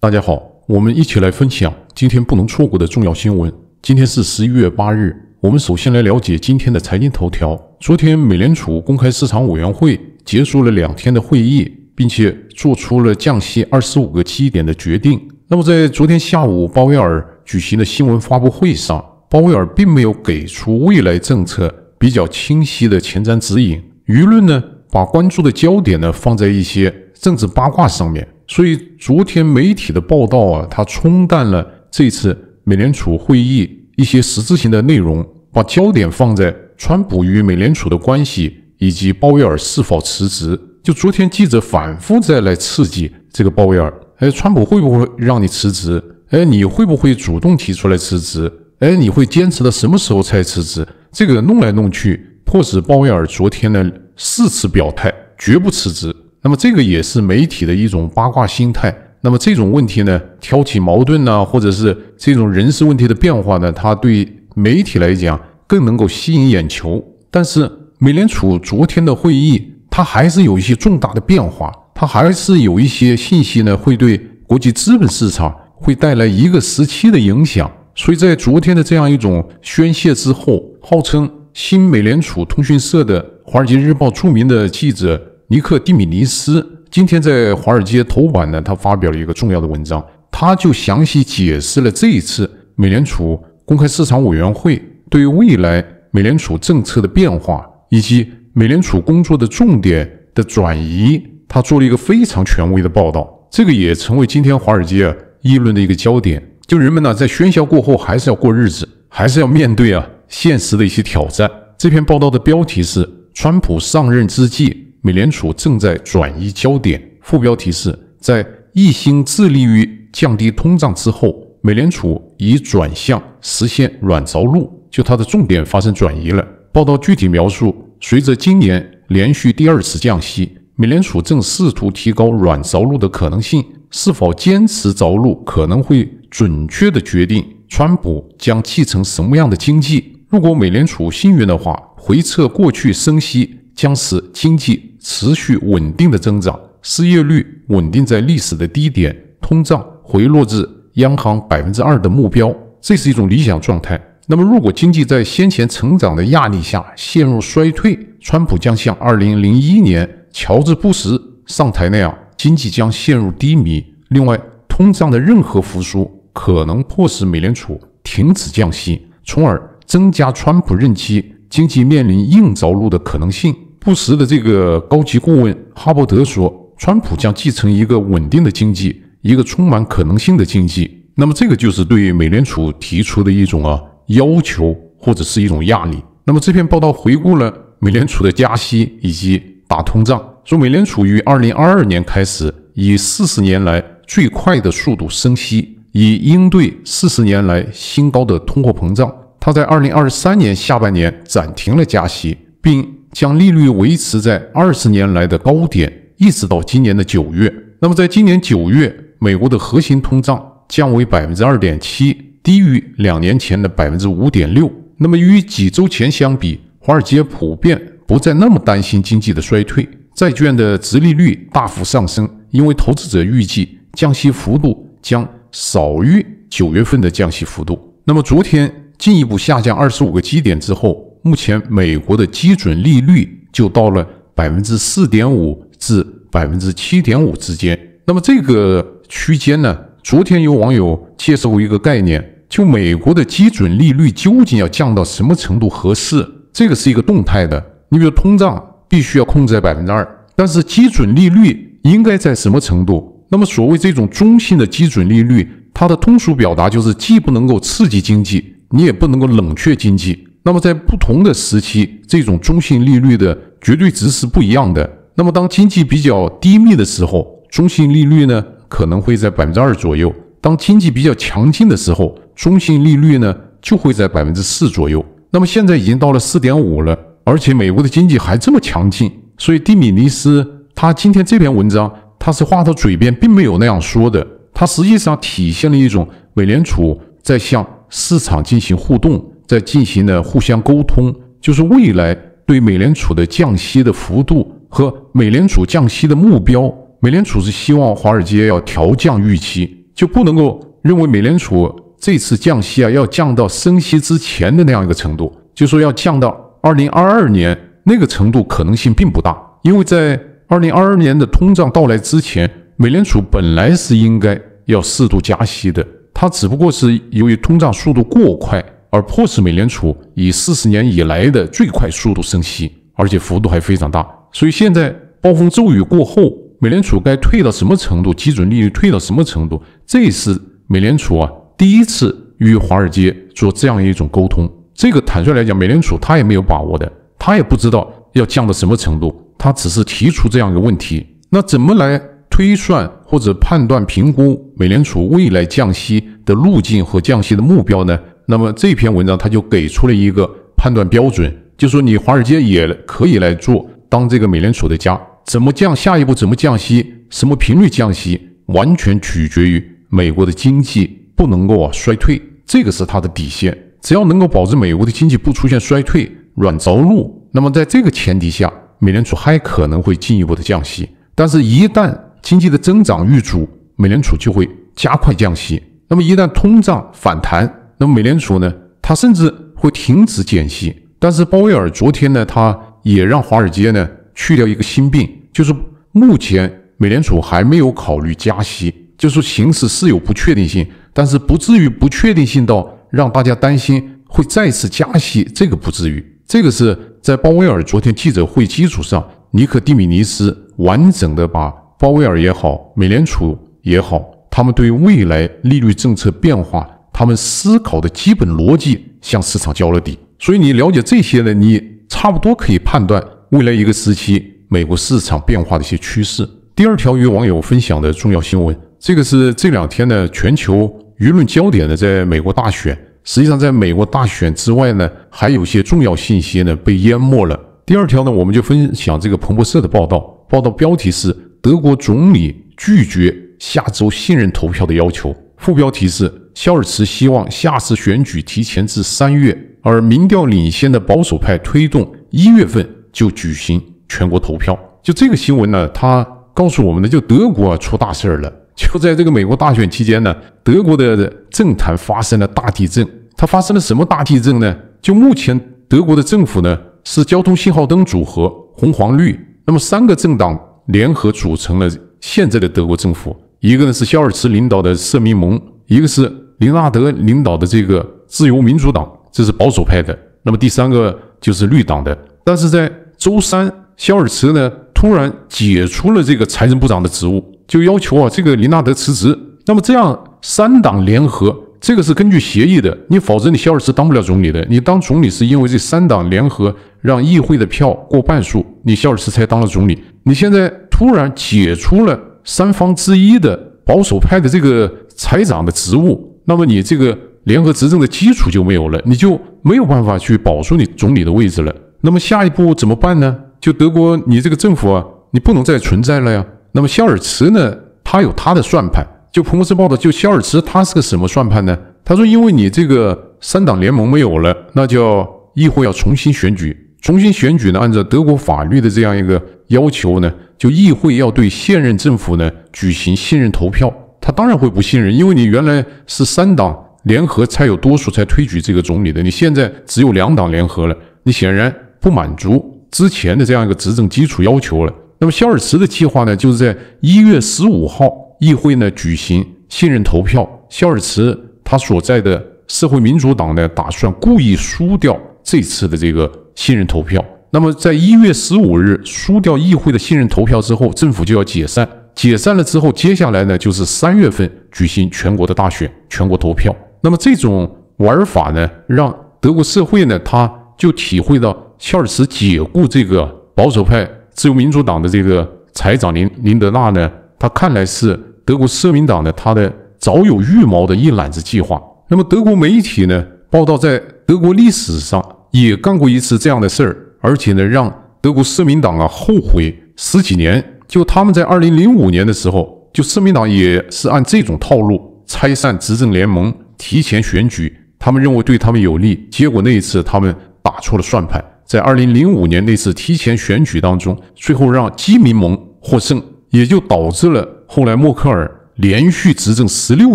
大家好，我们一起来分享今天不能错过的重要新闻。今天是十一月八日，我们首先来了解今天的财经头条。昨天，美联储公开市场委员会结束了两天的会议，并且做出了降息二十五个基点的决定。那么，在昨天下午鲍威尔举行的新闻发布会上，鲍威尔并没有给出未来政策比较清晰的前瞻指引，舆论呢把关注的焦点呢放在一些政治八卦上面。所以昨天媒体的报道啊，它冲淡了这次美联储会议一些实质性的内容，把焦点放在川普与美联储的关系，以及鲍威尔是否辞职。就昨天记者反复在来刺激这个鲍威尔，哎，川普会不会让你辞职？哎，你会不会主动提出来辞职？哎，你会坚持到什么时候才辞职？这个弄来弄去，迫使鲍威尔昨天呢四次表态，绝不辞职。那么这个也是媒体的一种八卦心态。那么这种问题呢，挑起矛盾呢，或者是这种人事问题的变化呢，它对媒体来讲更能够吸引眼球。但是美联储昨天的会议，它还是有一些重大的变化，它还是有一些信息呢，会对国际资本市场会带来一个时期的影响。所以在昨天的这样一种宣泄之后，号称新美联储通讯社的《华尔街日报》著名的记者。尼克·蒂米尼斯今天在华尔街头版呢，他发表了一个重要的文章，他就详细解释了这一次美联储公开市场委员会对未来美联储政策的变化，以及美联储工作的重点的转移。他做了一个非常权威的报道，这个也成为今天华尔街议论的一个焦点。就人们呢，在喧嚣过后，还是要过日子，还是要面对啊现实的一些挑战。这篇报道的标题是《川普上任之际》。美联储正在转移焦点，副标题是在一心致力于降低通胀之后，美联储已转向实现软着陆，就它的重点发生转移了。报道具体描述，随着今年连续第二次降息，美联储正试图提高软着陆的可能性。是否坚持着陆，可能会准确地决定川普将继承什么样的经济。如果美联储幸运的话，回撤过去升息。将使经济持续稳定的增长，失业率稳定在历史的低点，通胀回落至央行百分之二的目标。这是一种理想状态。那么，如果经济在先前成长的压力下陷入衰退，川普将像二零零一年乔治·布什上台那样，经济将陷入低迷。另外，通胀的任何复苏可能迫使美联储停止降息，从而增加川普任期经济面临硬着陆的可能性。布什的这个高级顾问哈伯德说：“川普将继承一个稳定的经济，一个充满可能性的经济。那么，这个就是对美联储提出的一种啊要求，或者是一种压力。那么，这篇报道回顾了美联储的加息以及打通胀，说美联储于二零二二年开始以四十年来最快的速度升息，以应对四十年来新高的通货膨胀。他在二零二三年下半年暂停了加息，并。”将利率维持在二十年来的高点，一直到今年的九月。那么，在今年九月，美国的核心通胀降为百分之二点七，低于两年前的百分之五点六。那么，与几周前相比，华尔街普遍不再那么担心经济的衰退，债券的殖利率大幅上升，因为投资者预计降息幅度将少于九月份的降息幅度。那么，昨天进一步下降二十五个基点之后。目前美国的基准利率就到了百分之四点五至百分之七点五之间。那么这个区间呢？昨天有网友介绍过一个概念，就美国的基准利率究竟要降到什么程度合适？这个是一个动态的。你比如通胀必须要控制在百分之二，但是基准利率应该在什么程度？那么所谓这种中性的基准利率，它的通俗表达就是既不能够刺激经济，你也不能够冷却经济。那么，在不同的时期，这种中性利率的绝对值是不一样的。那么，当经济比较低迷的时候，中性利率呢可能会在百分之二左右；当经济比较强劲的时候，中性利率呢就会在百分之四左右。那么，现在已经到了四点五了，而且美国的经济还这么强劲，所以蒂米尼斯他今天这篇文章，他是话到嘴边并没有那样说的，他实际上体现了一种美联储在向市场进行互动。在进行的互相沟通，就是未来对美联储的降息的幅度和美联储降息的目标，美联储是希望华尔街要调降预期，就不能够认为美联储这次降息啊要降到升息之前的那样一个程度，就说要降到二零二二年那个程度可能性并不大，因为在二零二二年的通胀到来之前，美联储本来是应该要适度加息的，它只不过是由于通胀速度过快。而迫使美联储以四十年以来的最快速度升息，而且幅度还非常大。所以现在暴风骤雨过后，美联储该退到什么程度，基准利率退到什么程度？这是美联储啊第一次与华尔街做这样一种沟通。这个坦率来讲，美联储他也没有把握的，他也不知道要降到什么程度，他只是提出这样一个问题。那怎么来推算或者判断评估美联储未来降息的路径和降息的目标呢？那么这篇文章它就给出了一个判断标准，就说你华尔街也可以来做，当这个美联储的家怎么降，下一步怎么降息，什么频率降息，完全取决于美国的经济不能够啊衰退，这个是它的底线。只要能够保证美国的经济不出现衰退，软着陆，那么在这个前提下，美联储还可能会进一步的降息。但是，一旦经济的增长遇阻，美联储就会加快降息。那么，一旦通胀反弹，那么美联储呢？它甚至会停止减息。但是鲍威尔昨天呢，他也让华尔街呢去掉一个心病，就是目前美联储还没有考虑加息，就是形势是有不确定性，但是不至于不确定性到让大家担心会再次加息，这个不至于。这个是在鲍威尔昨天记者会基础上，尼克·蒂米尼斯完整的把鲍威尔也好，美联储也好，他们对未来利率政策变化。他们思考的基本逻辑向市场交了底，所以你了解这些呢，你差不多可以判断未来一个时期美国市场变化的一些趋势。第二条与网友分享的重要新闻，这个是这两天呢全球舆论焦点呢在美国大选。实际上，在美国大选之外呢，还有些重要信息呢被淹没了。第二条呢，我们就分享这个彭博社的报道，报道标题是“德国总理拒绝下周信任投票的要求”，副标题是。肖尔茨希望下次选举提前至三月，而民调领先的保守派推动一月份就举行全国投票。就这个新闻呢，他告诉我们的就德国出大事儿了。就在这个美国大选期间呢，德国的政坛发生了大地震。它发生了什么大地震呢？就目前德国的政府呢，是交通信号灯组合红黄绿，那么三个政党联合组成了现在的德国政府。一个呢是肖尔茨领导的社民盟，一个是。林纳德领导的这个自由民主党，这是保守派的。那么第三个就是绿党的。但是在周三，肖尔茨呢突然解除了这个财政部长的职务，就要求啊这个林纳德辞职。那么这样三党联合，这个是根据协议的。你否则你肖尔茨当不了总理的。你当总理是因为这三党联合让议会的票过半数，你肖尔茨才当了总理。你现在突然解除了三方之一的保守派的这个财长的职务。那么你这个联合执政的基础就没有了，你就没有办法去保住你总理的位置了。那么下一步怎么办呢？就德国，你这个政府啊，你不能再存在了呀。那么肖尔茨呢，他有他的算盘。就《彭博社报》道，就肖尔茨他是个什么算盘呢？他说，因为你这个三党联盟没有了，那就议会要重新选举。重新选举呢，按照德国法律的这样一个要求呢，就议会要对现任政府呢举行信任投票。他当然会不信任，因为你原来是三党联合才有多数才推举这个总理的，你现在只有两党联合了，你显然不满足之前的这样一个执政基础要求了。那么肖尔茨的计划呢，就是在一月十五号议会呢举行信任投票，肖尔茨他所在的社会民主党呢打算故意输掉这次的这个信任投票。那么在一月十五日输掉议会的信任投票之后，政府就要解散。解散了之后，接下来呢就是三月份举行全国的大选，全国投票。那么这种玩法呢，让德国社会呢，他就体会到切尔斯解雇这个保守派自由民主党的这个财长林林德纳呢，他看来是德国社民党的他的早有预谋的一揽子计划。那么德国媒体呢报道，在德国历史上也干过一次这样的事儿，而且呢，让德国社民党啊后悔十几年。就他们在二零零五年的时候，就社民党也是按这种套路拆散执政联盟，提前选举。他们认为对他们有利，结果那一次他们打错了算盘，在二零零五年那次提前选举当中，最后让基民盟获胜，也就导致了后来默克尔连续执政十六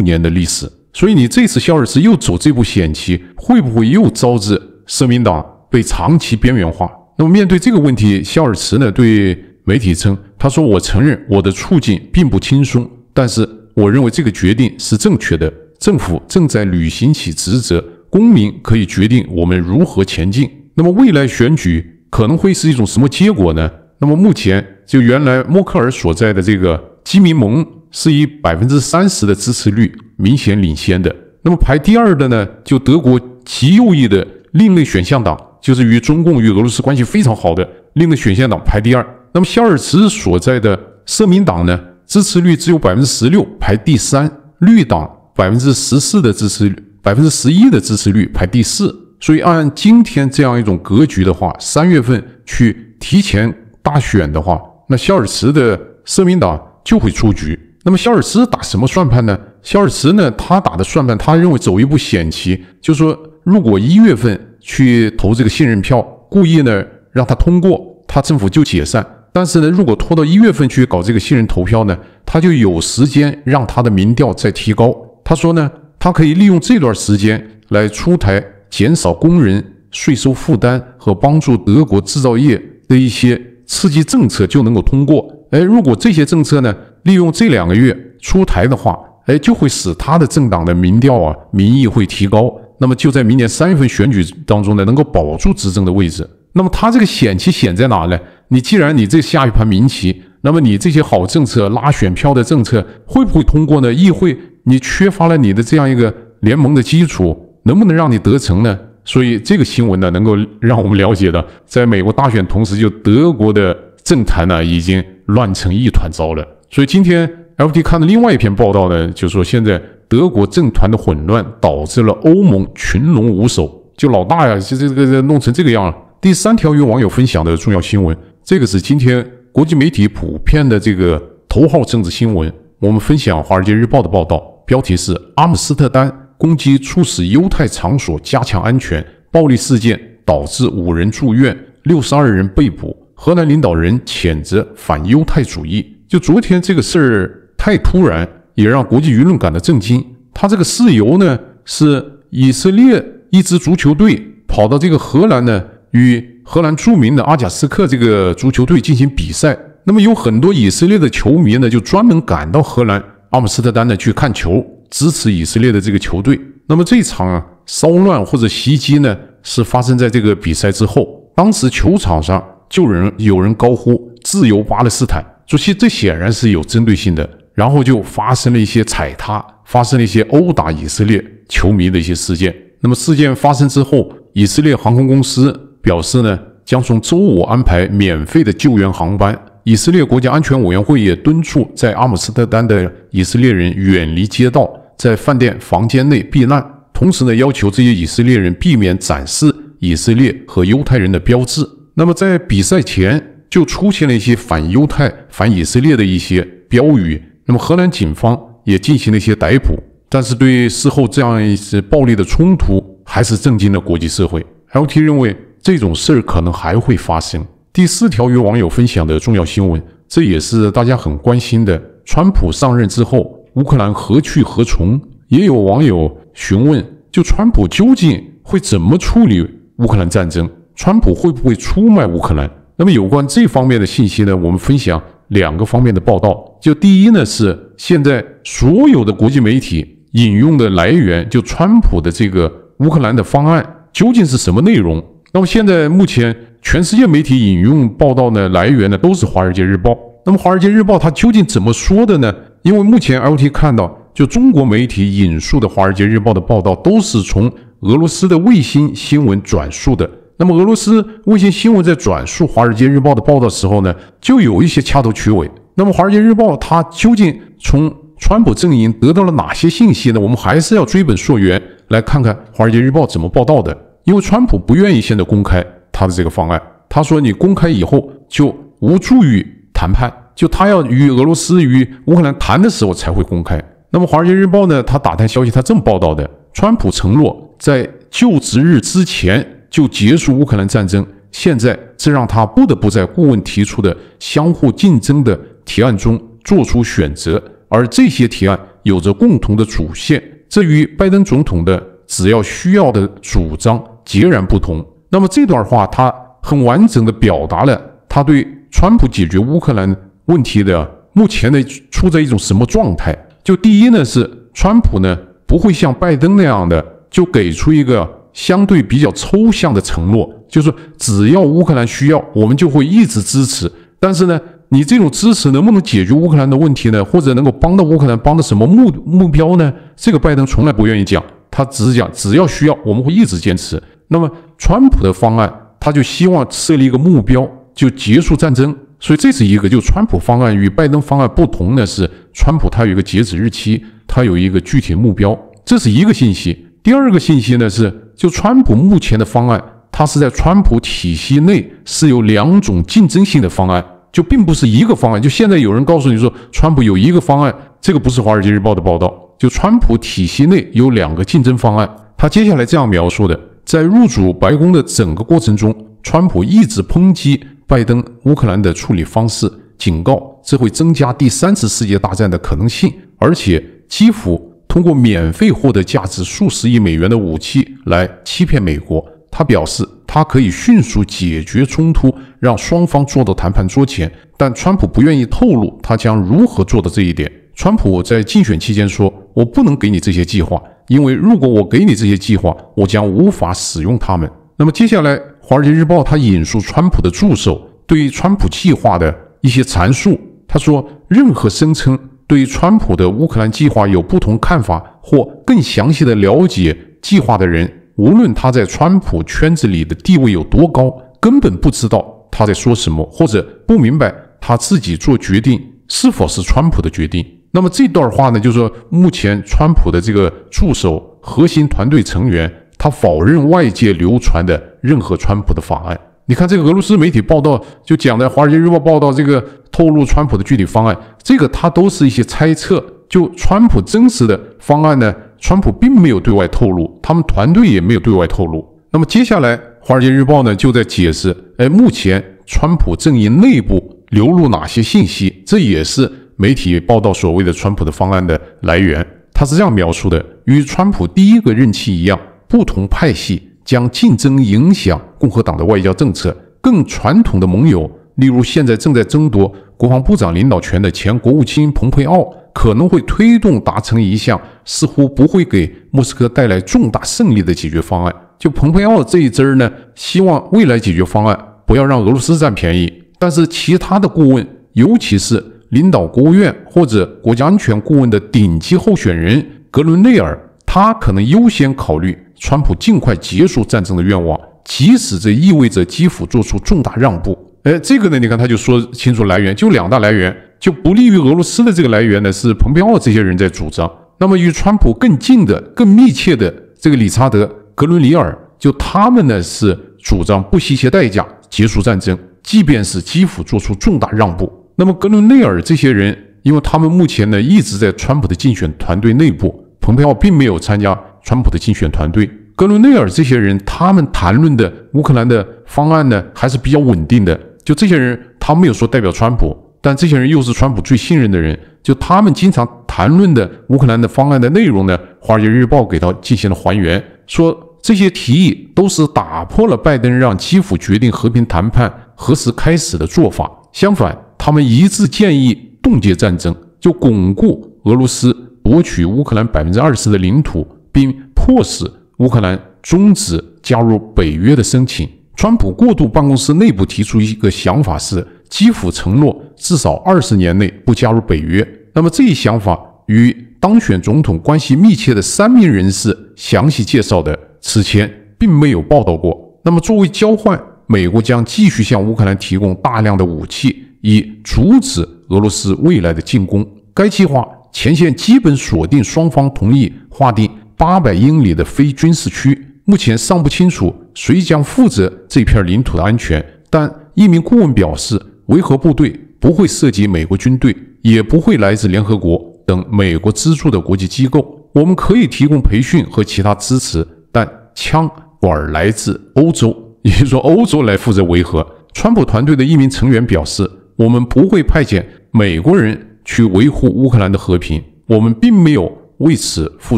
年的历史。所以你这次肖尔茨又走这步险棋，会不会又招致社民党被长期边缘化？那么面对这个问题，肖尔茨呢？对。媒体称，他说：“我承认我的处境并不轻松，但是我认为这个决定是正确的。政府正在履行其职责，公民可以决定我们如何前进。那么未来选举可能会是一种什么结果呢？那么目前就原来默克尔所在的这个基民盟是以百分之三十的支持率明显领先的。那么排第二的呢？就德国极右翼的另类选项党，就是与中共与俄罗斯关系非常好的另类选项党排第二。”那么肖尔茨所在的社民党呢，支持率只有百分之十六，排第三；绿党百分之十四的支持率，百分之十一的支持率排第四。所以按今天这样一种格局的话，三月份去提前大选的话，那肖尔茨的社民党就会出局。那么肖尔茨打什么算盘呢？肖尔茨呢，他打的算盘，他认为走一步险棋，就说如果一月份去投这个信任票，故意呢让他通过，他政府就解散。但是呢，如果拖到一月份去搞这个信任投票呢，他就有时间让他的民调再提高。他说呢，他可以利用这段时间来出台减少工人税收负担和帮助德国制造业的一些刺激政策，就能够通过。哎，如果这些政策呢，利用这两个月出台的话，哎，就会使他的政党的民调啊民意会提高。那么就在明年三月份选举当中呢，能够保住执政的位置。那么他这个险其险在哪呢？你既然你这下一盘民棋，那么你这些好政策、拉选票的政策会不会通过呢？议会你缺乏了你的这样一个联盟的基础，能不能让你得逞呢？所以这个新闻呢，能够让我们了解的，在美国大选同时，就德国的政坛呢已经乱成一团糟了。所以今天 f t d 看的另外一篇报道呢，就说现在德国政坛的混乱导致了欧盟群龙无首，就老大呀，这这这弄成这个样了。第三条与网友分享的重要新闻。这个是今天国际媒体普遍的这个头号政治新闻。我们分享《华尔街日报》的报道，标题是《阿姆斯特丹攻击促使犹太场所加强安全，暴力事件导致五人住院，六十二人被捕，荷兰领导人谴责反犹太主义》。就昨天这个事儿太突然，也让国际舆论感到震惊。他这个事由呢，是以色列一支足球队跑到这个荷兰呢。与荷兰著名的阿贾斯克这个足球队进行比赛，那么有很多以色列的球迷呢，就专门赶到荷兰阿姆斯特丹呢去看球，支持以色列的这个球队。那么这场骚乱或者袭击呢，是发生在这个比赛之后。当时球场上就有人有人高呼“自由巴勒斯坦”，主席这显然是有针对性的，然后就发生了一些踩踏，发生了一些殴打以色列球迷的一些事件。那么事件发生之后，以色列航空公司。表示呢，将从周五安排免费的救援航班。以色列国家安全委员会也敦促在阿姆斯特丹的以色列人远离街道，在饭店房间内避难。同时呢，要求这些以色列人避免展示以色列和犹太人的标志。那么，在比赛前就出现了一些反犹太、反以色列的一些标语。那么，荷兰警方也进行了一些逮捕，但是对事后这样一些暴力的冲突，还是震惊了国际社会。L.T. 认为。这种事儿可能还会发生。第四条与网友分享的重要新闻，这也是大家很关心的：川普上任之后，乌克兰何去何从？也有网友询问，就川普究竟会怎么处理乌克兰战争？川普会不会出卖乌克兰？那么有关这方面的信息呢？我们分享两个方面的报道。就第一呢，是现在所有的国际媒体引用的来源，就川普的这个乌克兰的方案究竟是什么内容？那么现在目前全世界媒体引用报道呢来源呢都是《华尔街日报》。那么《华尔街日报》它究竟怎么说的呢？因为目前 o t 看到，就中国媒体引述的《华尔街日报》的报道都是从俄罗斯的卫星新闻转述的。那么俄罗斯卫星新闻在转述《华尔街日报》的报道时候呢，就有一些掐头去尾。那么《华尔街日报》它究竟从川普阵营得到了哪些信息呢？我们还是要追本溯源，来看看《华尔街日报》怎么报道的。因为川普不愿意现在公开他的这个方案，他说：“你公开以后就无助于谈判，就他要与俄罗斯与乌克兰谈的时候才会公开。”那么《华尔街日报》呢？他打探消息，他这么报道的：川普承诺在就职日之前就结束乌克兰战争。现在这让他不得不在顾问提出的相互竞争的提案中做出选择，而这些提案有着共同的主线。这与拜登总统的“只要需要”的主张。截然不同。那么这段话，他很完整的表达了他对川普解决乌克兰问题的目前的处在一种什么状态？就第一呢，是川普呢不会像拜登那样的就给出一个相对比较抽象的承诺，就是只要乌克兰需要，我们就会一直支持。但是呢，你这种支持能不能解决乌克兰的问题呢？或者能够帮到乌克兰帮到什么目目标呢？这个拜登从来不愿意讲，他只是讲只要需要，我们会一直坚持。那么，川普的方案，他就希望设立一个目标，就结束战争。所以这是一个，就川普方案与拜登方案不同的是，川普他有一个截止日期，他有一个具体目标，这是一个信息。第二个信息呢是，就川普目前的方案，它是在川普体系内是有两种竞争性的方案，就并不是一个方案。就现在有人告诉你说川普有一个方案，这个不是华尔街日报的报道。就川普体系内有两个竞争方案，他接下来这样描述的。在入主白宫的整个过程中，川普一直抨击拜登乌克兰的处理方式，警告这会增加第三次世界大战的可能性，而且基辅通过免费获得价值数十亿美元的武器来欺骗美国。他表示，他可以迅速解决冲突，让双方坐到谈判桌前，但川普不愿意透露他将如何做到这一点。川普在竞选期间说：“我不能给你这些计划。”因为如果我给你这些计划，我将无法使用它们。那么接下来，《华尔街日报》他引述川普的助手对川普计划的一些阐述。他说：“任何声称对川普的乌克兰计划有不同看法或更详细的了解计划的人，无论他在川普圈子里的地位有多高，根本不知道他在说什么，或者不明白他自己做决定是否是川普的决定。”那么这段话呢，就是说，目前川普的这个助手核心团队成员，他否认外界流传的任何川普的法案。你看，这个俄罗斯媒体报道就讲的《华尔街日报》报道，这个透露川普的具体方案，这个他都是一些猜测。就川普真实的方案呢，川普并没有对外透露，他们团队也没有对外透露。那么接下来，《华尔街日报》呢就在解释，哎，目前川普阵营内部流露哪些信息，这也是。媒体报道所谓的川普的方案的来源，他是这样描述的：与川普第一个任期一样，不同派系将竞争影响共和党的外交政策。更传统的盟友，例如现在正在争夺国防部长领导权的前国务卿蓬佩奥，可能会推动达成一项似乎不会给莫斯科带来重大胜利的解决方案。就蓬佩奥这一支儿呢，希望未来解决方案不要让俄罗斯占便宜。但是其他的顾问，尤其是领导国务院或者国家安全顾问的顶级候选人格伦内尔，他可能优先考虑川普尽快结束战争的愿望，即使这意味着基辅做出重大让步。哎，这个呢，你看他就说清楚来源，就两大来源，就不利于俄罗斯的这个来源呢，是蓬佩奥这些人在主张。那么与川普更近的、更密切的这个理查德·格伦里尔，就他们呢是主张不惜一切代价结束战争，即便是基辅做出重大让步。那么，格伦内尔这些人，因为他们目前呢一直在川普的竞选团队内部，蓬佩奥并没有参加川普的竞选团队。格伦内尔这些人，他们谈论的乌克兰的方案呢，还是比较稳定的。就这些人，他没有说代表川普，但这些人又是川普最信任的人。就他们经常谈论的乌克兰的方案的内容呢，《华尔街日报》给他进行了还原，说这些提议都是打破了拜登让基辅决定和平谈判何时开始的做法。相反。他们一致建议冻结战争，就巩固俄罗斯夺取乌克兰百分之二十的领土，并迫使乌克兰终止加入北约的申请。川普过渡办公室内部提出一个想法是，基辅承诺至少二十年内不加入北约。那么这一想法与当选总统关系密切的三名人士详细介绍的，此前并没有报道过。那么作为交换，美国将继续向乌克兰提供大量的武器。以阻止俄罗斯未来的进攻。该计划前线基本锁定，双方同意划定八百英里的非军事区。目前尚不清楚谁将负责这片领土的安全，但一名顾问表示，维和部队不会涉及美国军队，也不会来自联合国等美国资助的国际机构。我们可以提供培训和其他支持，但枪管来自欧洲，也就是说，欧洲来负责维和。川普团队的一名成员表示。我们不会派遣美国人去维护乌克兰的和平。我们并没有为此付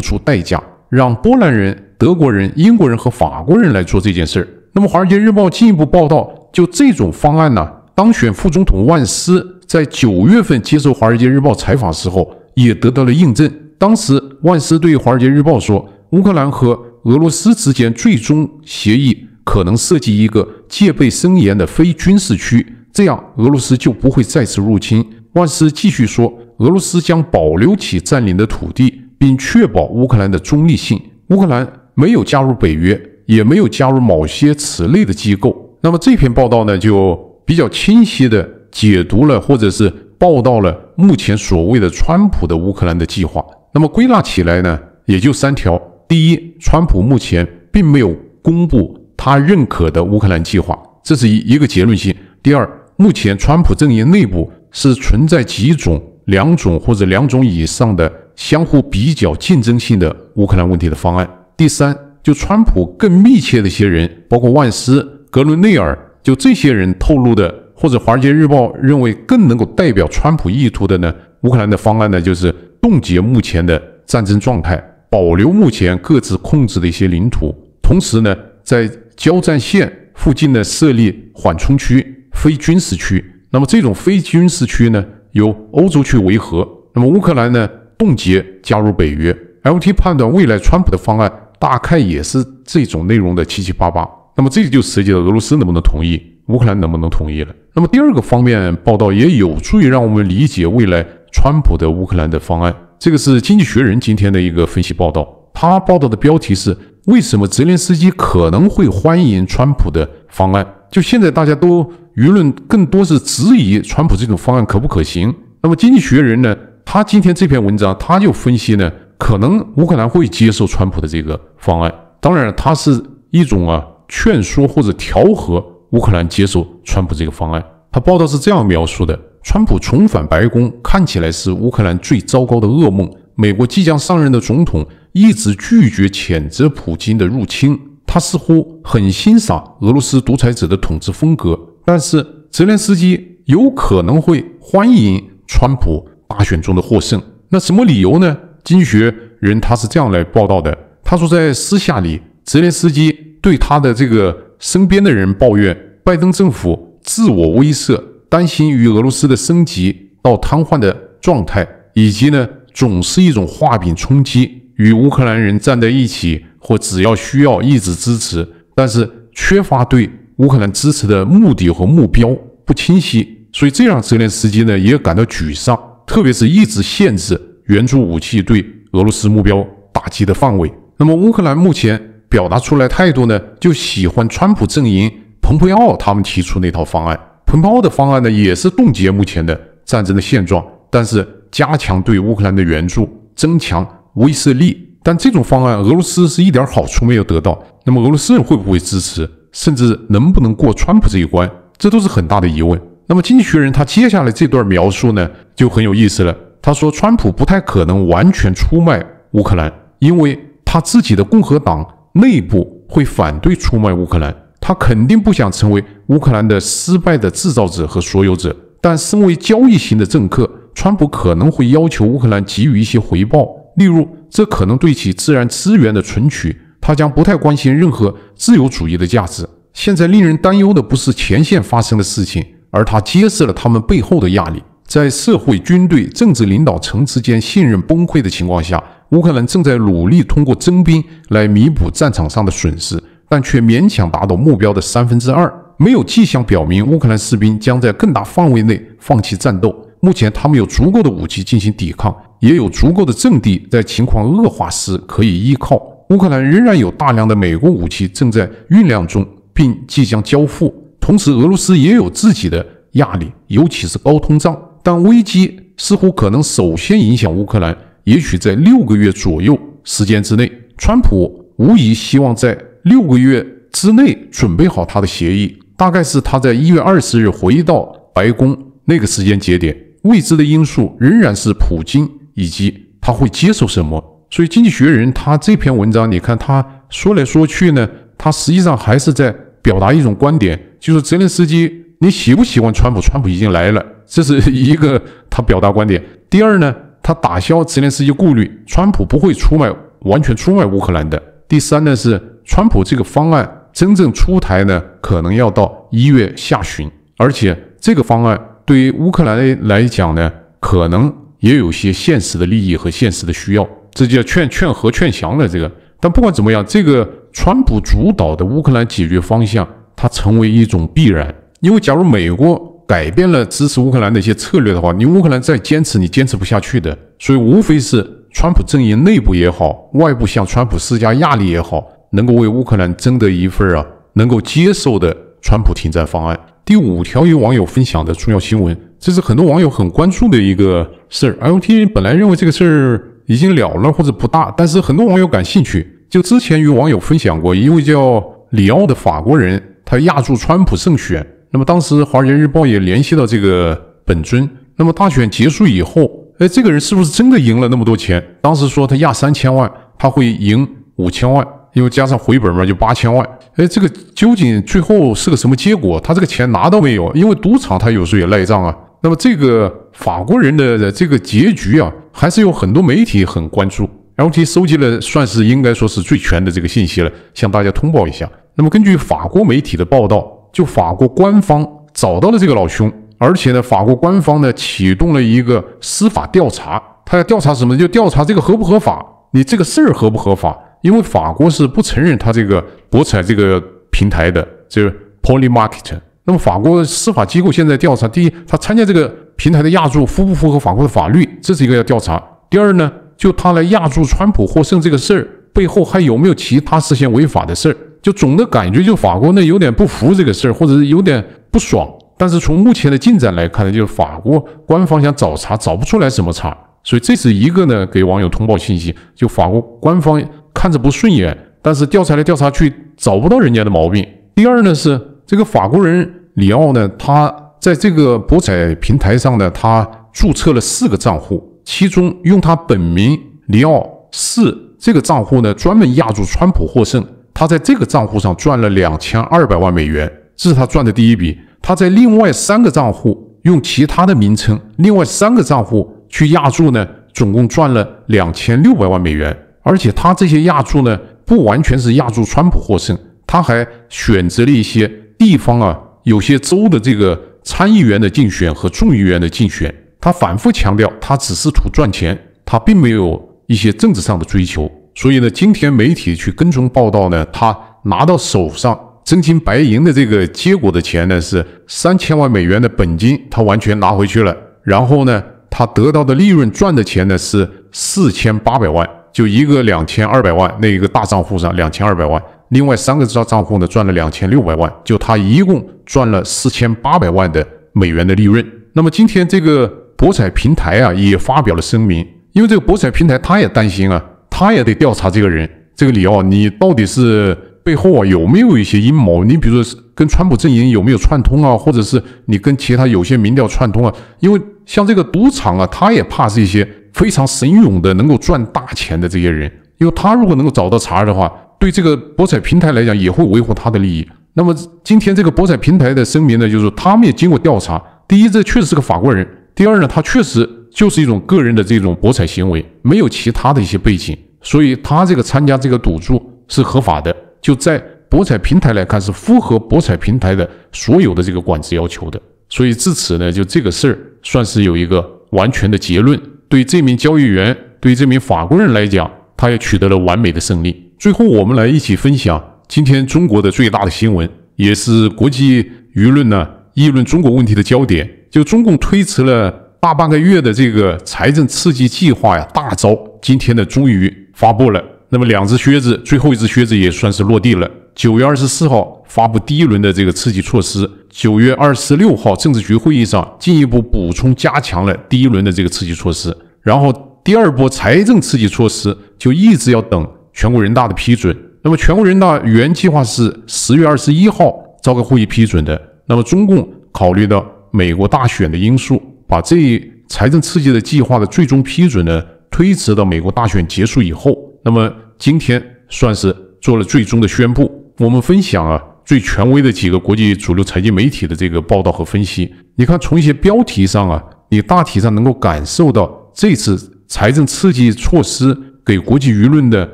出代价，让波兰人、德国人、英国人和法国人来做这件事儿。那么，《华尔街日报》进一步报道，就这种方案呢，当选副总统万斯在九月份接受《华尔街日报》采访时候也得到了印证。当时，万斯对《华尔街日报》说：“乌克兰和俄罗斯之间最终协议可能涉及一个戒备森严的非军事区。”这样，俄罗斯就不会再次入侵。万斯继续说，俄罗斯将保留其占领的土地，并确保乌克兰的中立性。乌克兰没有加入北约，也没有加入某些此类的机构。那么这篇报道呢，就比较清晰的解读了，或者是报道了目前所谓的川普的乌克兰的计划。那么归纳起来呢，也就三条：第一，川普目前并没有公布他认可的乌克兰计划，这是一一个结论性；第二，目前，川普阵营内部是存在几种、两种或者两种以上的相互比较竞争性的乌克兰问题的方案。第三，就川普更密切的一些人，包括万斯、格伦内尔，就这些人透露的，或者华尔街日报认为更能够代表川普意图的呢，乌克兰的方案呢，就是冻结目前的战争状态，保留目前各自控制的一些领土，同时呢，在交战线附近呢设立缓冲区。非军事区，那么这种非军事区呢，由欧洲去维和。那么乌克兰呢，冻结加入北约。LT 判断未来川普的方案大概也是这种内容的七七八八。那么这就涉及到俄罗斯能不能同意，乌克兰能不能同意了。那么第二个方面报道也有助于让我们理解未来川普的乌克兰的方案。这个是《经济学人》今天的一个分析报道，他报道的标题是：为什么泽连斯基可能会欢迎川普的方案？就现在，大家都舆论更多是质疑川普这种方案可不可行。那么，《经济学人》呢？他今天这篇文章，他就分析呢，可能乌克兰会接受川普的这个方案。当然，他是一种啊劝说或者调和乌克兰接受川普这个方案。他报道是这样描述的：川普重返白宫看起来是乌克兰最糟糕的噩梦。美国即将上任的总统一直拒绝谴责普京的入侵。他似乎很欣赏俄罗斯独裁者的统治风格，但是泽连斯基有可能会欢迎川普大选中的获胜。那什么理由呢？《经济学人》他是这样来报道的：他说，在私下里，泽连斯基对他的这个身边的人抱怨，拜登政府自我威慑，担心与俄罗斯的升级到瘫痪的状态，以及呢，总是一种画饼充饥，与乌克兰人站在一起。或只要需要一直支持，但是缺乏对乌克兰支持的目的和目标不清晰，所以这让泽连斯基呢也感到沮丧。特别是一直限制援助武器对俄罗斯目标打击的范围。那么乌克兰目前表达出来态度呢，就喜欢川普阵营蓬佩奥他们提出那套方案。蓬佩奥的方案呢，也是冻结目前的战争的现状，但是加强对乌克兰的援助，增强威慑力。但这种方案，俄罗斯是一点好处没有得到。那么俄罗斯人会不会支持？甚至能不能过川普这一关？这都是很大的疑问。那么《经济学人》他接下来这段描述呢，就很有意思了。他说，川普不太可能完全出卖乌克兰，因为他自己的共和党内部会反对出卖乌克兰。他肯定不想成为乌克兰的失败的制造者和所有者。但身为交易型的政客，川普可能会要求乌克兰给予一些回报，例如。这可能对其自然资源的存取，他将不太关心任何自由主义的价值。现在令人担忧的不是前线发生的事情，而他揭示了他们背后的压力。在社会、军队、政治领导层之间信任崩溃的情况下，乌克兰正在努力通过征兵来弥补战场上的损失，但却勉强达到目标的三分之二。没有迹象表明乌克兰士兵将在更大范围内放弃战斗。目前，他们有足够的武器进行抵抗。也有足够的阵地，在情况恶化时可以依靠。乌克兰仍然有大量的美国武器正在酝酿中，并即将交付。同时，俄罗斯也有自己的压力，尤其是高通胀。但危机似乎可能首先影响乌克兰，也许在六个月左右时间之内。川普无疑希望在六个月之内准备好他的协议，大概是他在一月二十日回到白宫那个时间节点。未知的因素仍然是普京。以及他会接受什么？所以《经济学人》他这篇文章，你看他说来说去呢，他实际上还是在表达一种观点，就是泽连斯基，你喜不喜欢川普？川普已经来了，这是一个他表达观点。第二呢，他打消泽连斯基顾虑，川普不会出卖，完全出卖乌克兰的。第三呢，是川普这个方案真正出台呢，可能要到一月下旬，而且这个方案对于乌克兰来讲呢，可能。也有些现实的利益和现实的需要，这就叫劝劝和劝降了。这个，但不管怎么样，这个川普主导的乌克兰解决方向，它成为一种必然。因为假如美国改变了支持乌克兰的一些策略的话，你乌克兰再坚持，你坚持不下去的。所以，无非是川普阵营内部也好，外部向川普施加压力也好，能够为乌克兰争得一份啊，能够接受的川普停战方案。第五条有网友分享的重要新闻，这是很多网友很关注的一个。事儿，LT 本来认为这个事儿已经了了或者不大，但是很多网友感兴趣。就之前与网友分享过，一位叫里奥的法国人，他压住川普胜选。那么当时《华尔街日报》也联系到这个本尊。那么大选结束以后，哎，这个人是不是真的赢了那么多钱？当时说他压三千万，他会赢五千万，因为加上回本嘛就八千万。哎，这个究竟最后是个什么结果？他这个钱拿到没有？因为赌场他有时候也赖账啊。那么这个法国人的这个结局啊，还是有很多媒体很关注。然后我收集了，算是应该说是最全的这个信息了，向大家通报一下。那么根据法国媒体的报道，就法国官方找到了这个老兄，而且呢，法国官方呢启动了一个司法调查，他要调查什么？就调查这个合不合法，你这个事儿合不合法？因为法国是不承认他这个博彩这个平台的，就是 Poly Market。那么，法国司法机构现在调查：第一，他参加这个平台的亚注符不符合法国的法律，这是一个要调查；第二呢，就他来亚注川普获胜这个事儿背后还有没有其他涉嫌违法的事儿？就总的感觉，就法国那有点不服这个事儿，或者是有点不爽。但是从目前的进展来看，呢，就是法国官方想找查，找不出来什么茬，所以这是一个呢，给网友通报信息：就法国官方看着不顺眼，但是调查来调查去找不到人家的毛病。第二呢是。这个法国人里奥呢，他在这个博彩平台上呢，他注册了四个账户，其中用他本名里奥四这个账户呢，专门压注川普获胜。他在这个账户上赚了两千二百万美元，这是他赚的第一笔。他在另外三个账户用其他的名称，另外三个账户去压注呢，总共赚了两千六百万美元。而且他这些压注呢，不完全是压注川普获胜，他还选择了一些。地方啊，有些州的这个参议员的竞选和众议员的竞选，他反复强调，他只是图赚钱，他并没有一些政治上的追求。所以呢，今天媒体去跟踪报道呢，他拿到手上真金白银的这个结果的钱呢，是三千万美元的本金，他完全拿回去了。然后呢，他得到的利润赚的钱呢，是四千八百万，就一个两千二百万那一个大账户上两千二百万。另外三个账账户呢，赚了两千六百万，就他一共赚了四千八百万的美元的利润。那么今天这个博彩平台啊，也发表了声明，因为这个博彩平台他也担心啊，他也得调查这个人，这个李奥你到底是背后啊有没有一些阴谋？你比如说跟川普阵营有没有串通啊，或者是你跟其他有些民调串通啊？因为像这个赌场啊，他也怕是一些非常神勇的能够赚大钱的这些人，因为他如果能够找到茬儿的话。对这个博彩平台来讲，也会维护他的利益。那么今天这个博彩平台的声明呢，就是他们也经过调查，第一，这确实是个法国人；第二呢，他确实就是一种个人的这种博彩行为，没有其他的一些背景，所以他这个参加这个赌注是合法的，就在博彩平台来看是符合博彩平台的所有的这个管制要求的。所以至此呢，就这个事儿算是有一个完全的结论。对这名交易员，对这名法国人来讲，他也取得了完美的胜利。最后，我们来一起分享今天中国的最大的新闻，也是国际舆论呢议论中国问题的焦点。就中共推迟了大半个月的这个财政刺激计划呀，大招今天呢终于发布了。那么，两只靴子，最后一只靴子也算是落地了。九月二十四号发布第一轮的这个刺激措施，九月二十六号政治局会议上进一步补充加强了第一轮的这个刺激措施，然后第二波财政刺激措施就一直要等。全国人大的批准，那么全国人大原计划是十月二十一号召开会议批准的。那么中共考虑到美国大选的因素，把这财政刺激的计划的最终批准呢推迟到美国大选结束以后。那么今天算是做了最终的宣布。我们分享啊最权威的几个国际主流财经媒体的这个报道和分析。你看从一些标题上啊，你大体上能够感受到这次财政刺激措施给国际舆论的。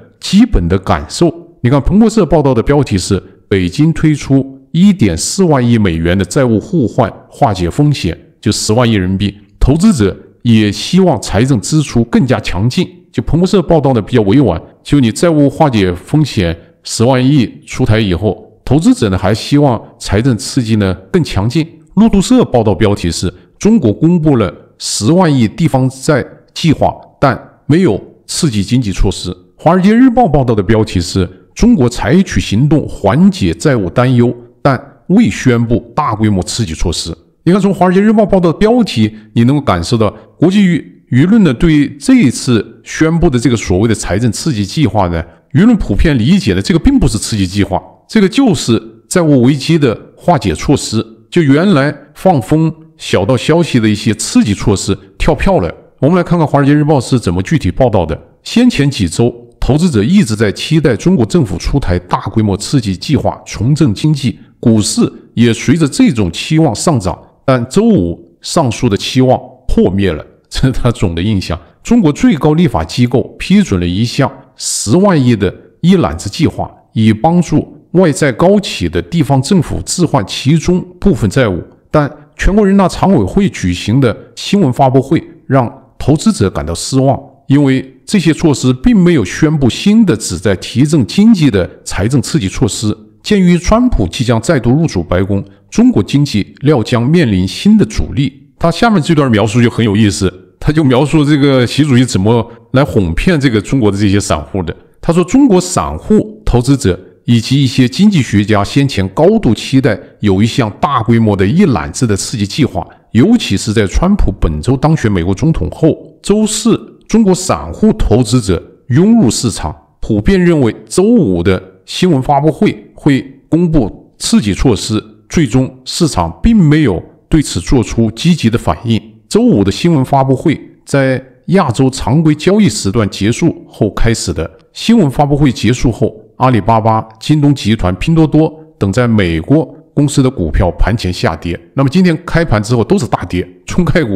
基本的感受，你看彭博社报道的标题是“北京推出一点四万亿美元的债务互换，化解风险，就十万亿人民币”。投资者也希望财政支出更加强劲。就彭博社报道的比较委婉，就你债务化解风险十万亿出台以后，投资者呢还希望财政刺激呢更强劲。路透社报道标题是“中国公布了十万亿地方债计划，但没有刺激经济措施”。华尔街日报报道的标题是“中国采取行动缓解债务担忧，但未宣布大规模刺激措施”。你看，从华尔街日报报道的标题，你能够感受到国际舆舆论呢对这一次宣布的这个所谓的财政刺激计划呢，舆论普遍理解的这个并不是刺激计划，这个就是债务危机的化解措施。就原来放风小道消息的一些刺激措施跳票了。我们来看看华尔街日报是怎么具体报道的。先前几周。投资者一直在期待中国政府出台大规模刺激计划，重振经济，股市也随着这种期望上涨。但周五上述的期望破灭了。这是他总的印象。中国最高立法机构批准了一项十万亿的一揽子计划，以帮助外债高企的地方政府置换其中部分债务。但全国人大常委会举行的新闻发布会让投资者感到失望，因为。这些措施并没有宣布新的旨在提振经济的财政刺激措施。鉴于川普即将再度入主白宫，中国经济料将面临新的阻力。他下面这段描述就很有意思，他就描述这个习主席怎么来哄骗这个中国的这些散户的。他说，中国散户投资者以及一些经济学家先前高度期待有一项大规模的一揽子的刺激计划，尤其是在川普本周当选美国总统后周四。中国散户投资者涌入市场，普遍认为周五的新闻发布会会公布刺激措施。最终，市场并没有对此做出积极的反应。周五的新闻发布会，在亚洲常规交易时段结束后开始的。新闻发布会结束后，阿里巴巴、京东集团、拼多多等在美国公司的股票盘前下跌。那么，今天开盘之后都是大跌，冲开啊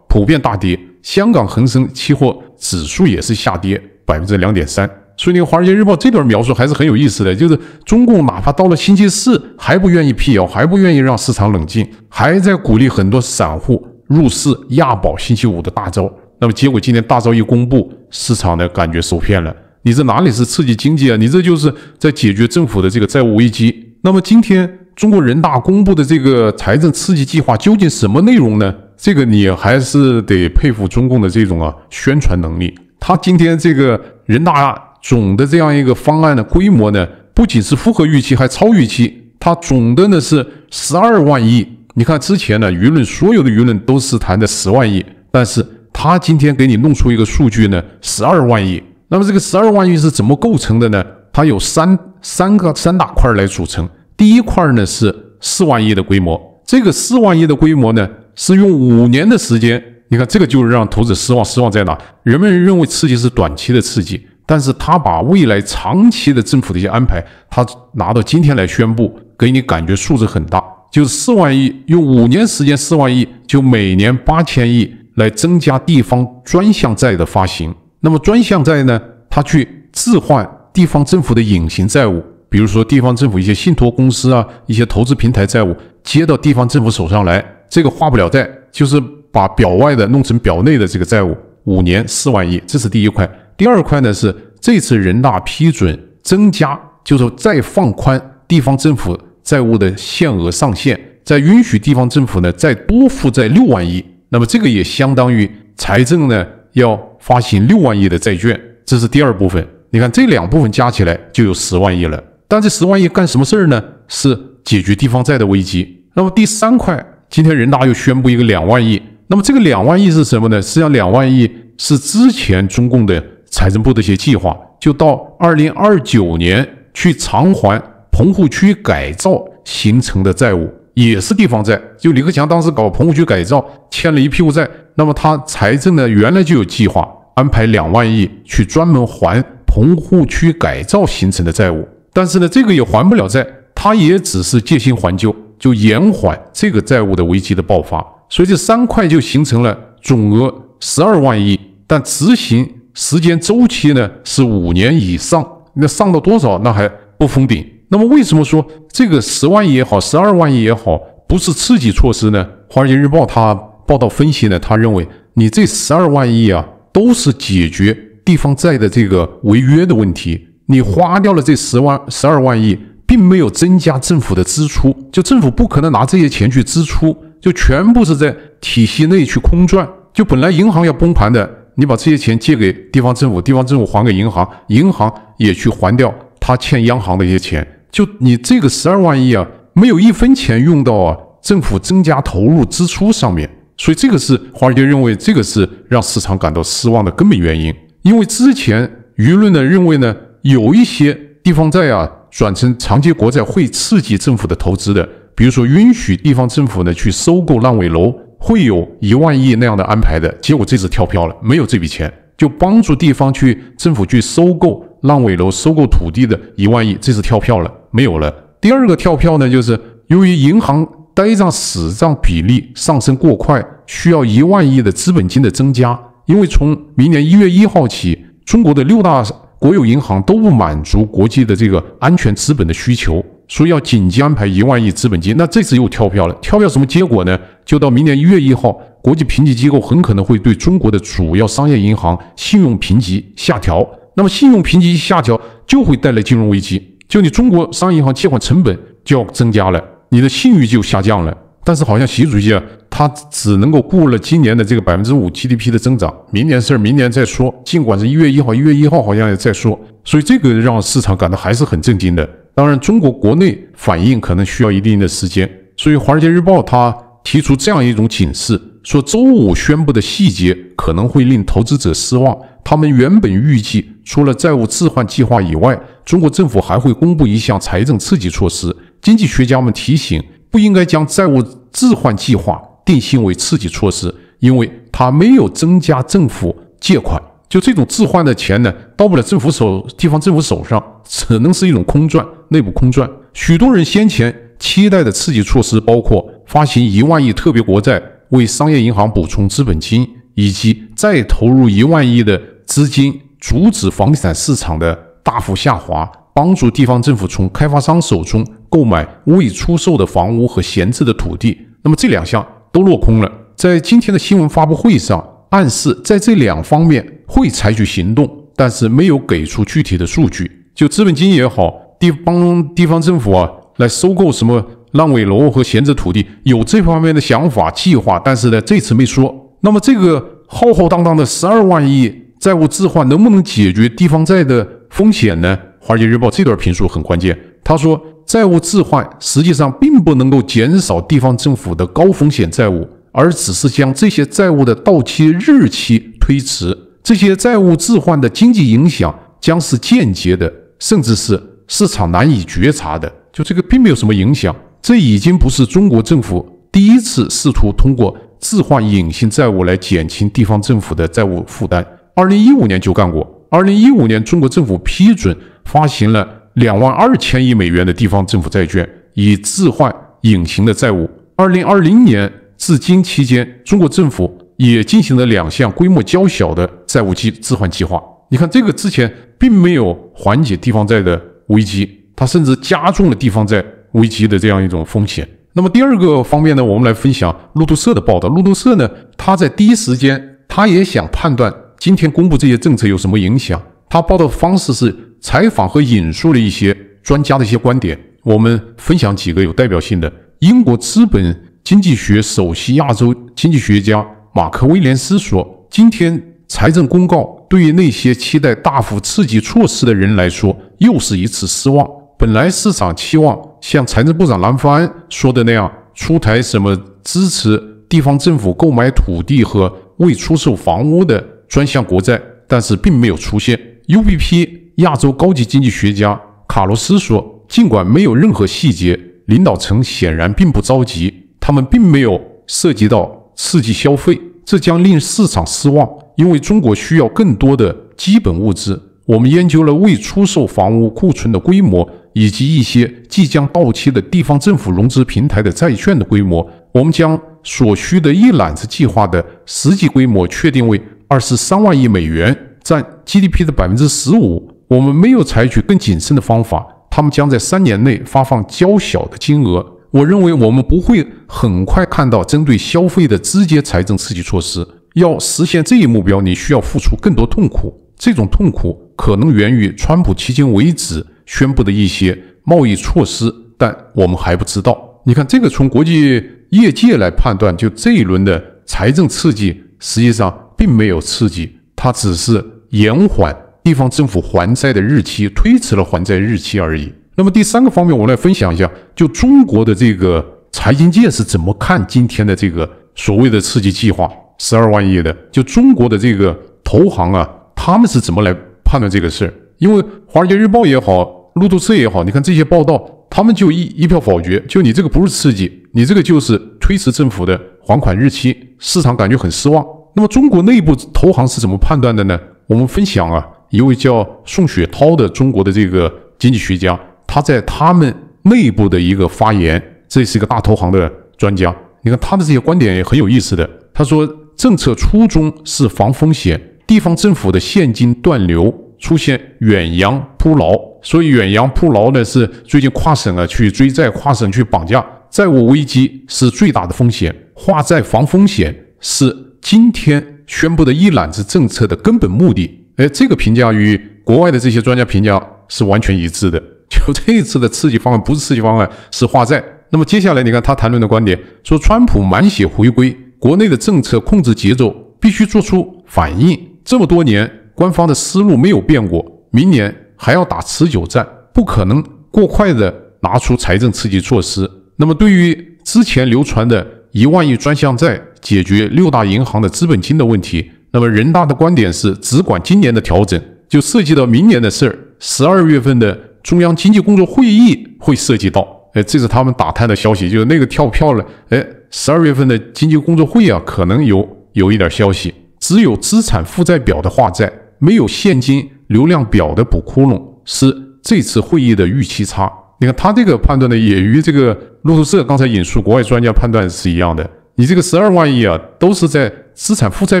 普遍大跌，香港恒生期货指数也是下跌百分之两点三。所以那个《华尔街日报》这段描述还是很有意思的，就是中共哪怕到了星期四还不愿意辟谣，还不愿意让市场冷静，还在鼓励很多散户入市押宝星期五的大招。那么结果今天大招一公布，市场呢感觉受骗了。你这哪里是刺激经济啊？你这就是在解决政府的这个债务危机。那么今天中国人大公布的这个财政刺激计划究竟什么内容呢？这个你还是得佩服中共的这种啊宣传能力。他今天这个人大总的这样一个方案的规模呢，不仅是符合预期，还超预期。它总的呢是十二万亿。你看之前呢，舆论所有的舆论都是谈的十万亿，但是他今天给你弄出一个数据呢，十二万亿。那么这个十二万亿是怎么构成的呢？它有三三个三大块来组成。第一块呢是四万亿的规模，这个四万亿的规模呢。是用五年的时间，你看这个就是让投资者失望。失望在哪？人们认为刺激是短期的刺激，但是他把未来长期的政府的一些安排，他拿到今天来宣布，给你感觉数字很大，就是四万亿，用五年时间四万亿，就每年八千亿来增加地方专项债的发行。那么专项债呢？他去置换地方政府的隐形债务，比如说地方政府一些信托公司啊，一些投资平台债务接到地方政府手上来。这个划不了债，就是把表外的弄成表内的这个债务，五年四万亿，这是第一块。第二块呢是这次人大批准增加，就是再放宽地方政府债务的限额上限，再允许地方政府呢再多负债六万亿。那么这个也相当于财政呢要发行六万亿的债券，这是第二部分。你看这两部分加起来就有十万亿了。但这十万亿干什么事儿呢？是解决地方债的危机。那么第三块。今天人大又宣布一个两万亿，那么这个两万亿是什么呢？实际上，两万亿是之前中共的财政部的一些计划，就到二零二九年去偿还棚户区改造形成的债务，也是地方债。就李克强当时搞棚户区改造，欠了一屁股债，那么他财政呢原来就有计划安排两万亿去专门还棚户区改造形成的债务，但是呢这个也还不了债，他也只是借新还旧。就延缓这个债务的危机的爆发，所以这三块就形成了总额十二万亿，但执行时间周期呢是五年以上。那上到多少，那还不封顶。那么为什么说这个十万亿也好，十二万亿也好，不是刺激措施呢？《华尔街日报》它报道分析呢，他认为你这十二万亿啊，都是解决地方债的这个违约的问题，你花掉了这十万十二万亿。并没有增加政府的支出，就政府不可能拿这些钱去支出，就全部是在体系内去空转。就本来银行要崩盘的，你把这些钱借给地方政府，地方政府还给银行，银行也去还掉他欠央行的一些钱。就你这个十二万亿啊，没有一分钱用到啊政府增加投入支出上面。所以这个是华尔街认为这个是让市场感到失望的根本原因。因为之前舆论呢认为呢，有一些地方债啊。转成长期国债会刺激政府的投资的，比如说允许地方政府呢去收购烂尾楼，会有一万亿那样的安排的。结果这次跳票了，没有这笔钱，就帮助地方去政府去收购烂尾楼、收购土地的一万亿，这次跳票了，没有了。第二个跳票呢，就是由于银行呆账、死账比例上升过快，需要一万亿的资本金的增加，因为从明年一月一号起，中国的六大。国有银行都不满足国际的这个安全资本的需求，所以要紧急安排一万亿资本金，那这次又跳票了。跳票什么结果呢？就到明年一月一号，国际评级机构很可能会对中国的主要商业银行信用评级下调。那么信用评级下调就会带来金融危机，就你中国商业银行借款成本就要增加了，你的信誉就下降了。但是好像习主席啊，他只能够顾了今年的这个百分之五 GDP 的增长，明年事儿明年再说。尽管是一月一号，一月一号好像也在说，所以这个让市场感到还是很震惊的。当然，中国国内反应可能需要一定的时间。所以，《华尔街日报》他提出这样一种警示，说周五宣布的细节可能会令投资者失望。他们原本预计，除了债务置换计划以外，中国政府还会公布一项财政刺激措施。经济学家们提醒。不应该将债务置换计划定性为刺激措施，因为它没有增加政府借款。就这种置换的钱呢，到不了政府手，地方政府手上，只能是一种空转，内部空转。许多人先前期待的刺激措施，包括发行一万亿特别国债，为商业银行补充资本金，以及再投入一万亿的资金，阻止房地产市场的大幅下滑。帮助地方政府从开发商手中购买未出售的房屋和闲置的土地，那么这两项都落空了。在今天的新闻发布会上，暗示在这两方面会采取行动，但是没有给出具体的数据。就资本金也好，地方地方政府啊，来收购什么烂尾楼和闲置土地，有这方面的想法计划，但是呢，这次没说。那么这个浩浩荡荡的十二万亿债务置换，能不能解决地方债的风险呢？华尔街日报这段评述很关键。他说，债务置换实际上并不能够减少地方政府的高风险债务，而只是将这些债务的到期日期推迟。这些债务置换的经济影响将是间接的，甚至是市场难以觉察的。就这个，并没有什么影响。这已经不是中国政府第一次试图通过置换隐性债务来减轻地方政府的债务负担。二零一五年就干过。二零一五年，中国政府批准。发行了两万二千亿美元的地方政府债券，以置换隐形的债务。二零二零年至今期间，中国政府也进行了两项规模较小的债务计置换计划。你看，这个之前并没有缓解地方债的危机，它甚至加重了地方债危机的这样一种风险。那么第二个方面呢，我们来分享路透社的报道。路透社呢，他在第一时间，他也想判断今天公布这些政策有什么影响。他报道方式是采访和引述了一些专家的一些观点。我们分享几个有代表性的。英国资本经济学首席亚洲经济学家马克·威廉斯说：“今天财政公告对于那些期待大幅刺激措施的人来说，又是一次失望。本来市场期望像财政部长兰福安说的那样，出台什么支持地方政府购买土地和未出售房屋的专项国债，但是并没有出现。” u b p 亚洲高级经济学家卡洛斯说：“尽管没有任何细节，领导层显然并不着急。他们并没有涉及到刺激消费，这将令市场失望，因为中国需要更多的基本物资。我们研究了未出售房屋库存的规模，以及一些即将到期的地方政府融资平台的债券的规模。我们将所需的一揽子计划的实际规模确定为二十三万亿美元。”占 GDP 的百分之十五，我们没有采取更谨慎的方法。他们将在三年内发放较小的金额。我认为我们不会很快看到针对消费的直接财政刺激措施。要实现这一目标，你需要付出更多痛苦。这种痛苦可能源于川普迄今为止宣布的一些贸易措施，但我们还不知道。你看，这个从国际业界来判断，就这一轮的财政刺激实际上并没有刺激，它只是。延缓地方政府还债的日期，推迟了还债日期而已。那么第三个方面，我来分享一下，就中国的这个财经界是怎么看今天的这个所谓的刺激计划十二万亿的？就中国的这个投行啊，他们是怎么来判断这个事儿？因为《华尔街日报》也好，《路透社》也好，你看这些报道，他们就一一票否决，就你这个不是刺激，你这个就是推迟政府的还款日期，市场感觉很失望。那么中国内部投行是怎么判断的呢？我们分享啊，一位叫宋雪涛的中国的这个经济学家，他在他们内部的一个发言，这是一个大投行的专家。你看他的这些观点也很有意思的。他说，政策初衷是防风险，地方政府的现金断流，出现远洋扑牢，所以远洋扑牢呢是最近跨省啊去追债，跨省去绑架，债务危机是最大的风险，化债防风险是今天。宣布的一揽子政策的根本目的，哎，这个评价与国外的这些专家评价是完全一致的。就这一次的刺激方案不是刺激方案，是化债。那么接下来，你看他谈论的观点，说川普满血回归，国内的政策控制节奏必须做出反应。这么多年，官方的思路没有变过，明年还要打持久战，不可能过快的拿出财政刺激措施。那么对于之前流传的一万亿专项债。解决六大银行的资本金的问题，那么人大的观点是只管今年的调整，就涉及到明年的事儿。十二月份的中央经济工作会议会涉及到，哎，这是他们打探的消息，就是那个跳票了。哎，十二月份的经济工作会议啊，可能有有一点消息。只有资产负债表的化债，没有现金流量表的补窟窿，是这次会议的预期差。你看他这个判断呢，也与这个路透社刚才引述国外专家判断是一样的。你这个十二万亿啊，都是在资产负债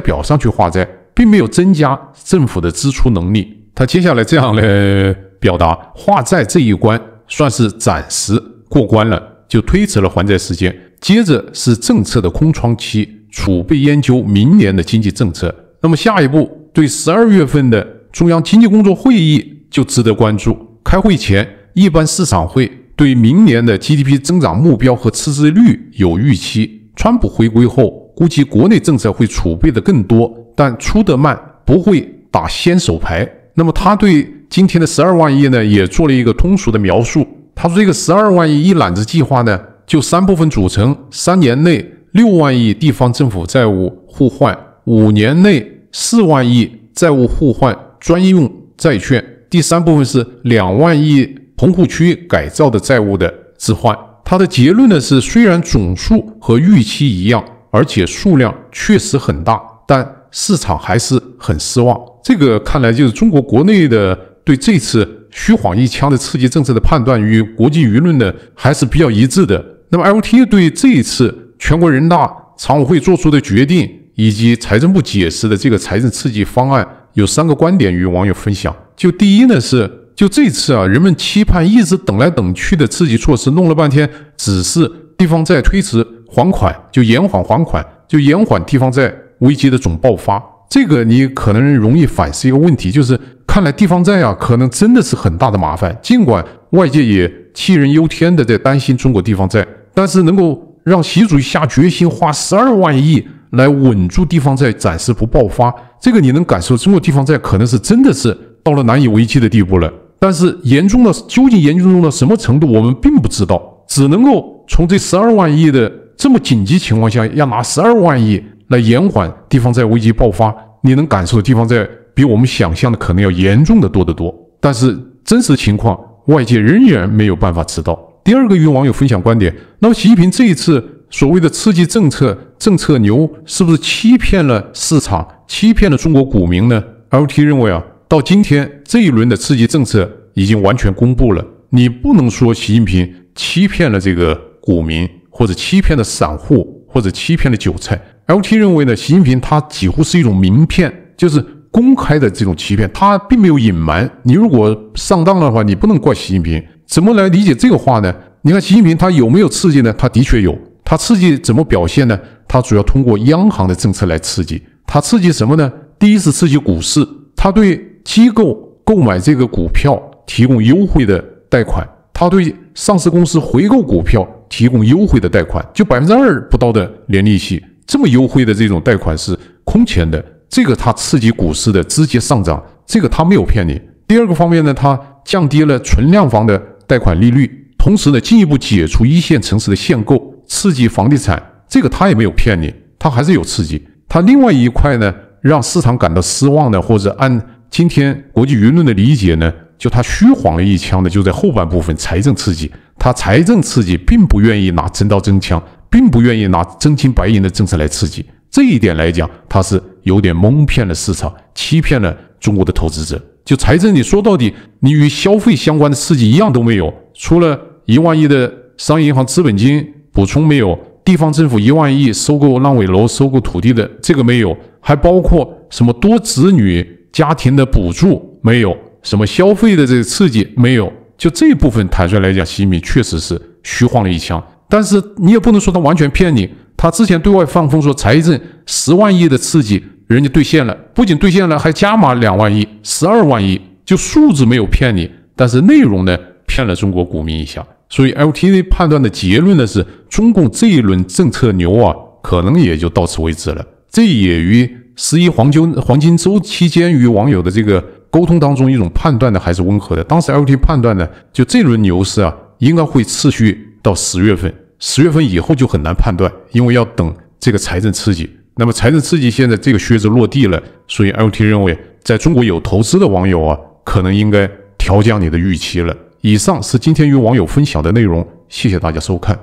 表上去化债，并没有增加政府的支出能力。他接下来这样来表达，化债这一关算是暂时过关了，就推迟了还债时间。接着是政策的空窗期，储备研究明年的经济政策。那么下一步对十二月份的中央经济工作会议就值得关注。开会前，一般市场会对明年的 GDP 增长目标和赤字率有预期。川普回归后，估计国内政策会储备的更多，但出得慢，不会打先手牌。那么他对今天的十二万亿呢，也做了一个通俗的描述。他说这个十二万亿一揽子计划呢，就三部分组成：三年内六万亿地方政府债务互换，五年内四万亿债务互换专用债券，第三部分是两万亿棚户区改造的债务的置换。他的结论呢是，虽然总数和预期一样，而且数量确实很大，但市场还是很失望。这个看来就是中国国内的对这次虚晃一枪的刺激政策的判断与国际舆论呢还是比较一致的。那么 L T 对这一次全国人大常委会做出的决定以及财政部解释的这个财政刺激方案有三个观点与网友分享。就第一呢是。就这次啊，人们期盼一直等来等去的刺激措施弄了半天，只是地方债推迟还款，就延缓还款，就延缓地方债危机的总爆发。这个你可能容易反思一个问题，就是看来地方债啊，可能真的是很大的麻烦。尽管外界也杞人忧天的在担心中国地方债，但是能够让习主席下决心花十二万亿来稳住地方债，暂时不爆发，这个你能感受中国地方债可能是真的是到了难以为继的地步了。但是严重到究竟严重到什么程度，我们并不知道，只能够从这十二万亿的这么紧急情况下要拿十二万亿来延缓地方债危机爆发，你能感受的地方债比我们想象的可能要严重的多得多。但是真实情况，外界仍然没有办法知道。第二个与网友分享观点，那么习近平这一次所谓的刺激政策政策牛，是不是欺骗了市场，欺骗了中国股民呢？LT 认为啊。到今天这一轮的刺激政策已经完全公布了，你不能说习近平欺骗了这个股民，或者欺骗了散户，或者欺骗了韭菜。LT 认为呢，习近平他几乎是一种名片，就是公开的这种欺骗，他并没有隐瞒。你如果上当的话，你不能怪习近平。怎么来理解这个话呢？你看习近平他有没有刺激呢？他的确有，他刺激怎么表现呢？他主要通过央行的政策来刺激，他刺激什么呢？第一是刺激股市，他对。机构购买这个股票提供优惠的贷款，他对上市公司回购股票提供优惠的贷款，就百分之二不到的年利息，这么优惠的这种贷款是空前的。这个它刺激股市的直接上涨，这个他没有骗你。第二个方面呢，它降低了存量房的贷款利率，同时呢进一步解除一线城市的限购，刺激房地产，这个他也没有骗你，他还是有刺激。他另外一块呢，让市场感到失望的或者按。今天国际舆论的理解呢，就他虚晃一枪的就在后半部分财政刺激，他财政刺激并不愿意拿真刀真枪，并不愿意拿真金白银的政策来刺激。这一点来讲，他是有点蒙骗了市场，欺骗了中国的投资者。就财政，你说到底，你与消费相关的刺激一样都没有，除了一万亿的商业银行资本金补充没有，地方政府一万亿收购烂尾楼、收购土地的这个没有，还包括什么多子女。家庭的补助没有什么消费的这个刺激没有，就这部分坦率来讲，习近平确实是虚晃了一枪。但是你也不能说他完全骗你，他之前对外放风说财政十万亿的刺激，人家兑现了，不仅兑现了，还加码两万亿，十二万亿，就数字没有骗你，但是内容呢骗了中国股民一下。所以 l t v 判断的结论呢是，中共这一轮政策牛啊，可能也就到此为止了。这也与十一黄金黄金周期间与网友的这个沟通当中，一种判断呢还是温和的。当时 L T 判断呢，就这轮牛市啊，应该会持续到十月份，十月份以后就很难判断，因为要等这个财政刺激。那么财政刺激现在这个靴子落地了，所以 L T 认为，在中国有投资的网友啊，可能应该调降你的预期了。以上是今天与网友分享的内容，谢谢大家收看。